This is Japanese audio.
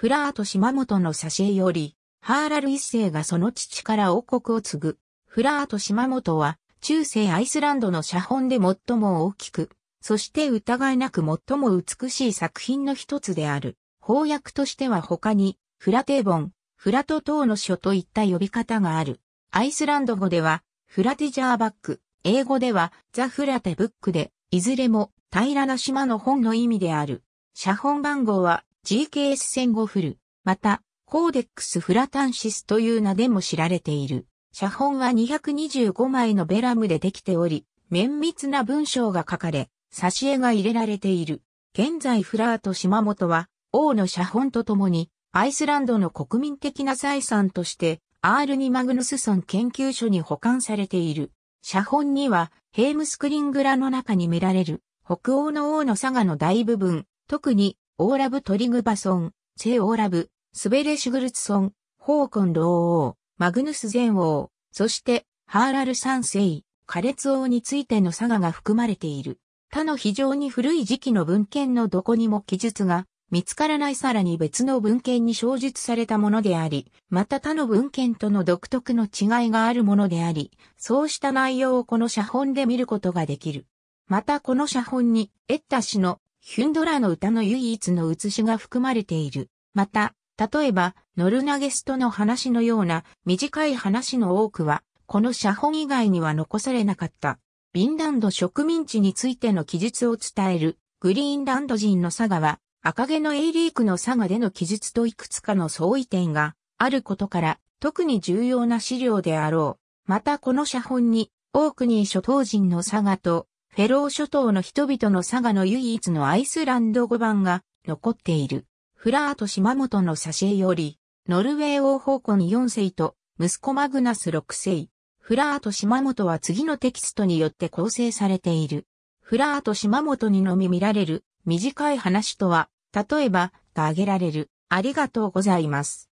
フラート島本の挿絵より、ハーラル一世がその父から王国を継ぐ。フラート島本は、中世アイスランドの写本で最も大きく、そして疑いなく最も美しい作品の一つである。翻訳としては他に、フラテーボン、フラト等の書といった呼び方がある。アイスランド語では、フラティジャーバック、英語では、ザ・フラテブックで、いずれも平らな島の本の意味である。写本番号は g k s 戦後フル、また、コーデックスフラタンシスという名でも知られている。写本は225枚のベラムでできており、綿密な文章が書かれ、挿絵が入れられている。現在フラーと島本は、王の写本とともに、アイスランドの国民的な財産として、アールニ・マグヌスソン研究所に保管されている。写本には、ヘームスクリングラの中に見られる、北欧の王の佐賀の大部分、特にオーラブ・トリグバソン、セオーラブ、スベレ・シュグルツソン、ホーコン・ロー王、マグヌスゼン王、そして、ハーラルサン・セイ、カレツ王についてのサガが含まれている。他の非常に古い時期の文献のどこにも記述が見つからないさらに別の文献に詳述されたものであり、また他の文献との独特の違いがあるものであり、そうした内容をこの写本で見ることができる。またこの写本に、エッタ氏のヒュンドラの歌の唯一の写しが含まれている。また、例えば、ノルナゲストの話のような短い話の多くは、この写本以外には残されなかった。ビンランド植民地についての記述を伝える、グリーンランド人の佐賀は、赤毛のエイリークの佐賀での記述といくつかの相違点があることから、特に重要な資料であろう。またこの写本に、オークニー諸島人の佐賀とフェロー諸島の人々の佐賀の唯一のアイスランド語版が残っている。フラート島本の挿絵より、ノルウェー王方向に4世と息子マグナス6世。フラート島本は次のテキストによって構成されている。フラート島本にのみ見られる短い話とは、例えば、が挙げられる。ありがとうございます。